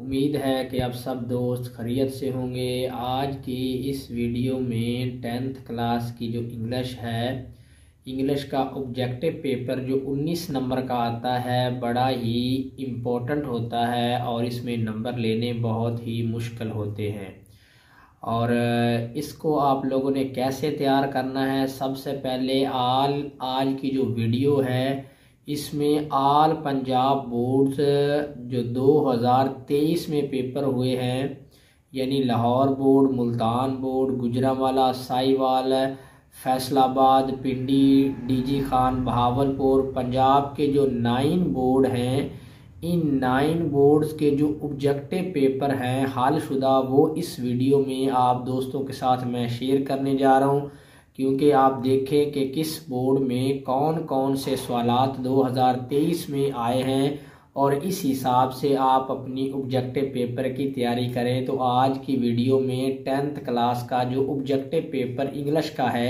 उम्मीद है कि आप सब दोस्त खरीत से होंगे आज की इस वीडियो में टेंथ क्लास की जो इंग्लिश है इंग्लिश का ऑब्जेक्टिव पेपर जो 19 नंबर का आता है बड़ा ही इम्पोर्टेंट होता है और इसमें नंबर लेने बहुत ही मुश्किल होते हैं और इसको आप लोगों ने कैसे तैयार करना है सबसे पहले आल आज की जो वीडियो है इसमें आल पंजाब बोर्ड्स जो 2023 में पेपर हुए हैं यानी Lahore board Multan board Gujranwala Sahiwal Faisalabad Pindi DG Khan Bahawalpur Punjab के जो नाइन बोर्ड हैं इन नाइन बोर्ड्स के जो ऑब्जेक्टिव पेपर हैं हाल शुदा वो इस वीडियो में आप दोस्तों के साथ मैं शेयर करने जा रहा हूँ क्योंकि आप देखें कि किस बोर्ड में कौन कौन से सवाल 2023 में आए हैं और इस हिसाब से आप अपनी ऑब्जेक्टिव पेपर की तैयारी करें तो आज की वीडियो में टेंथ क्लास का जो ऑब्जेक्टिव पेपर इंग्लिश का है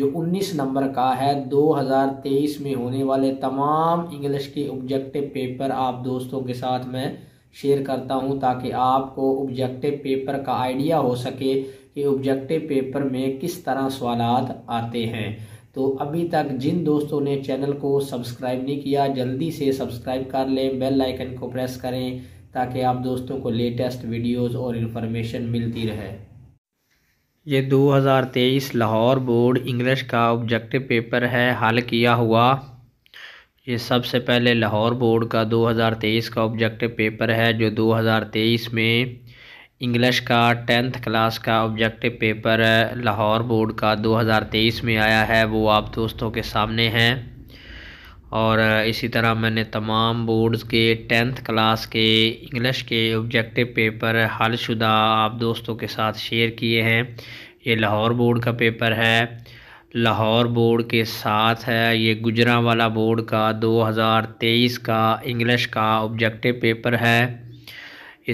जो 19 नंबर का है 2023 में होने वाले तमाम इंग्लिश के ऑब्जेक्टिव पेपर आप दोस्तों के साथ में शेयर करता हूं ताकि आपको ऑब्जेक्टिव पेपर का आइडिया हो सके कि ऑब्जेक्टिव पेपर में किस तरह सवाल आते हैं तो अभी तक जिन दोस्तों ने चैनल को सब्सक्राइब नहीं किया जल्दी से सब्सक्राइब कर लें बेल आइकन को प्रेस करें ताकि आप दोस्तों को लेटेस्ट वीडियोस और इन्फॉर्मेशन मिलती रहे ये 2023 लाहौर बोर्ड इंग्लिश का ऑब्जेक्टिव पेपर है हल किया हुआ ये सबसे पहले लाहौर बोर्ड का 2023 का ऑब्जेक्टिव पेपर है जो 2023 में इंग्लिश का टेंथ क्लास का ऑब्जेक्टिव पेपर लाहौर बोर्ड का 2023 में आया है वो आप दोस्तों के सामने हैं और इसी तरह मैंने तमाम बोर्ड्स के टेंथ क्लास के इंग्लिश के ऑब्जेक्टिव पेपर हलशुदा आप दोस्तों के साथ शेयर किए हैं ये लाहौर बोर्ड का पेपर है लाहौर बोर्ड के साथ है ये गुजरावाला बोर्ड का 2023 का इंग्लिश का ऑब्जेक्टिव पेपर है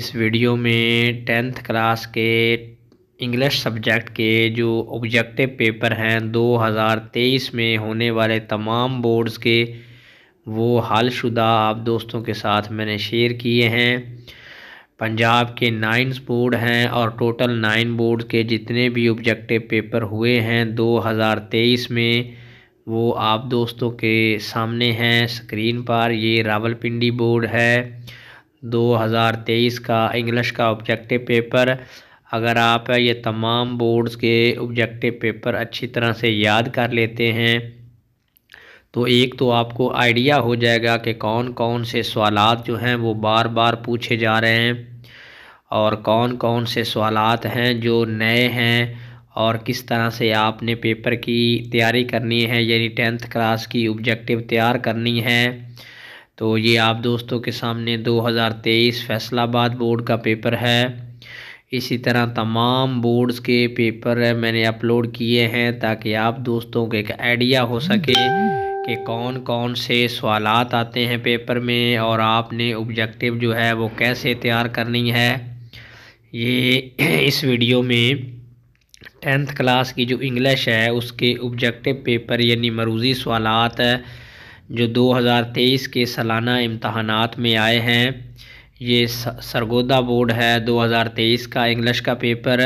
इस वीडियो में टेंथ क्लास के इंग्लिश सब्जेक्ट के जो ऑब्जेक्टिव पेपर हैं 2023 में होने वाले तमाम बोर्ड्स के वो हालशुदा आप दोस्तों के साथ मैंने शेयर किए हैं पंजाब के नाइन्स बोर्ड हैं और टोटल नाइन बोर्ड के जितने भी ऑब्जेक्टिव पेपर हुए हैं 2023 में वो आप दोस्तों के सामने हैं स्क्रीन पर ये रावलपिंडी बोर्ड है 2023 का इंग्लिश का ऑब्जेक्टिव पेपर अगर आप ये तमाम बोर्ड्स के ऑब्जेक्टिव पेपर अच्छी तरह से याद कर लेते हैं तो एक तो आपको आइडिया हो जाएगा कि कौन कौन से सवाल जो हैं वो बार बार पूछे जा रहे हैं और कौन कौन से सवाल हैं जो नए हैं और किस तरह से आपने पेपर की तैयारी करनी है यानी टेंथ क्लास की ऑब्जेक्टिव तैयार करनी है तो ये आप दोस्तों के सामने 2023 फैसलाबाद बोर्ड का पेपर है इसी तरह तमाम बोर्ड्स के पेपर मैंने अपलोड किए हैं ताकि आप दोस्तों को एक आइडिया हो सके कि कौन कौन से सवाल आते हैं पेपर में और आपने ऑब्जेक्टिव जो है वो कैसे तैयार करनी है ये इस वीडियो में टेंथ क्लास की जो इंग्लिश है उसके ऑब्जेक्टिव पेपर यानी मरूजी सवाल जो 2023 के सालाना इम्तहान में आए हैं ये सरगोदा बोर्ड है 2023 का इंग्लिश का पेपर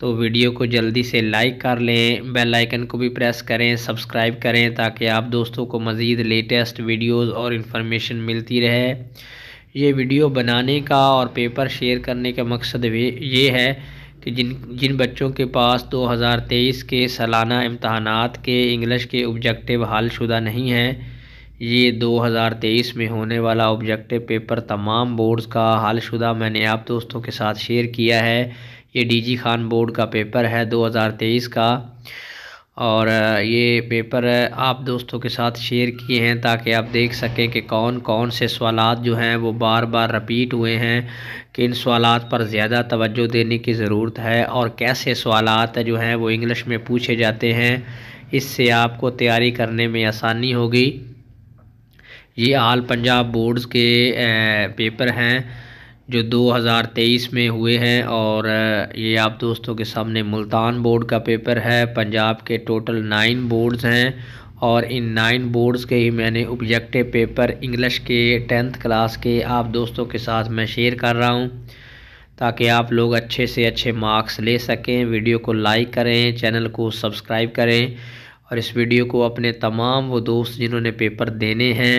तो वीडियो को जल्दी से लाइक कर लें बेल आइकन को भी प्रेस करें सब्सक्राइब करें ताकि आप दोस्तों को मज़ीद लेटेस्ट वीडियोस और इन्फॉर्मेशन मिलती रहे ये वीडियो बनाने का और पेपर शेयर करने का मकसद ये है कि जिन जिन बच्चों के पास 2023 के सालाना इम्तहानात के इंग्लिश के ऑब्जेक्टिव हाल शुदा नहीं हैं ये 2023 में होने वाला ऑब्जेक्टिव पेपर तमाम बोर्ड्स का हाल शुदा मैंने आप दोस्तों के साथ शेयर किया है ये डीजी खान बोर्ड का पेपर है 2023 का और ये पेपर आप दोस्तों के साथ शेयर किए हैं ताकि आप देख सकें कि कौन कौन से सवाल जो हैं वो बार बार रिपीट हुए हैं किन सवाल पर ज़्यादा तवज्जो देने की ज़रूरत है और कैसे सवाल जो हैं वो इंग्लिश में पूछे जाते हैं इससे आपको तैयारी करने में आसानी होगी ये आल पंजाब बोर्ड्स के पेपर हैं जो 2023 में हुए हैं और ये आप दोस्तों के सामने मुल्तान बोर्ड का पेपर है पंजाब के टोटल नाइन बोर्ड्स हैं और इन नाइन बोर्ड्स के ही मैंने ऑब्जेक्टिव पेपर इंग्लिश के टेंथ क्लास के आप दोस्तों के साथ मैं शेयर कर रहा हूँ ताकि आप लोग अच्छे से अच्छे मार्क्स ले सकें वीडियो को लाइक करें चैनल को सब्सक्राइब करें और इस वीडियो को अपने तमाम वो दोस्त जिन्होंने पेपर देने हैं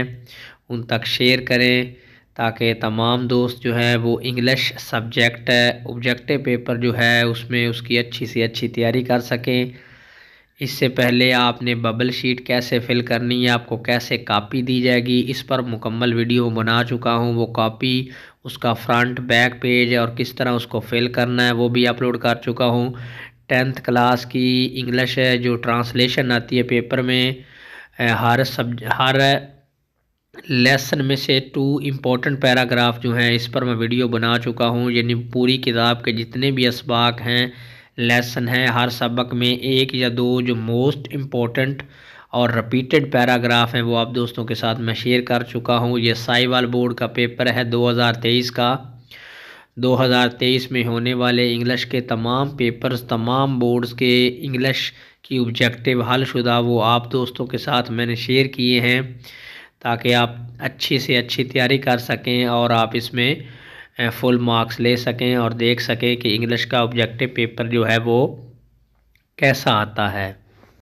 उन तक शेयर करें ताकि तमाम दोस्त जो है वो इंग्लिश सब्जेक्ट ऑब्जेक्टिव पेपर जो है उसमें उसकी अच्छी से अच्छी तैयारी कर सकें इससे पहले आपने बबल शीट कैसे फिल करनी है आपको कैसे कापी दी जाएगी इस पर मुकम्मल वीडियो बना चुका हूँ वो कापी उसका फ्रंट बैक पेज और किस तरह उसको फिल करना है वो भी अपलोड कर चुका हूँ टेंथ क्लास की इंग्लिश जो ट्रांसलेशन आती है पेपर में हर सब हर लेसन में से टू इम्पॉर्टेंट पैराग्राफ जो हैं इस पर मैं वीडियो बना चुका हूँ यानी पूरी किताब के जितने भी इसबाक हैं लेसन हैं हर सबक में एक या दो जो मोस्ट इम्पोर्टेंट और रिपीटेड पैराग्राफ हैं वो आप दोस्तों के साथ मैं शेयर कर चुका हूँ ये साईवाल बोर्ड का पेपर है 2023 का 2023 में होने वाले इंग्लिश के तमाम पेपर्स तमाम बोर्ड्स के इंग्लिश की ऑब्जेक्टिव हल शुदा वो आप दोस्तों के साथ मैंने शेयर किए हैं ताकि आप अच्छी से अच्छी तैयारी कर सकें और आप इसमें फुल मार्क्स ले सकें और देख सकें कि इंग्लिश का ऑब्जेक्टिव पेपर जो है वो कैसा आता है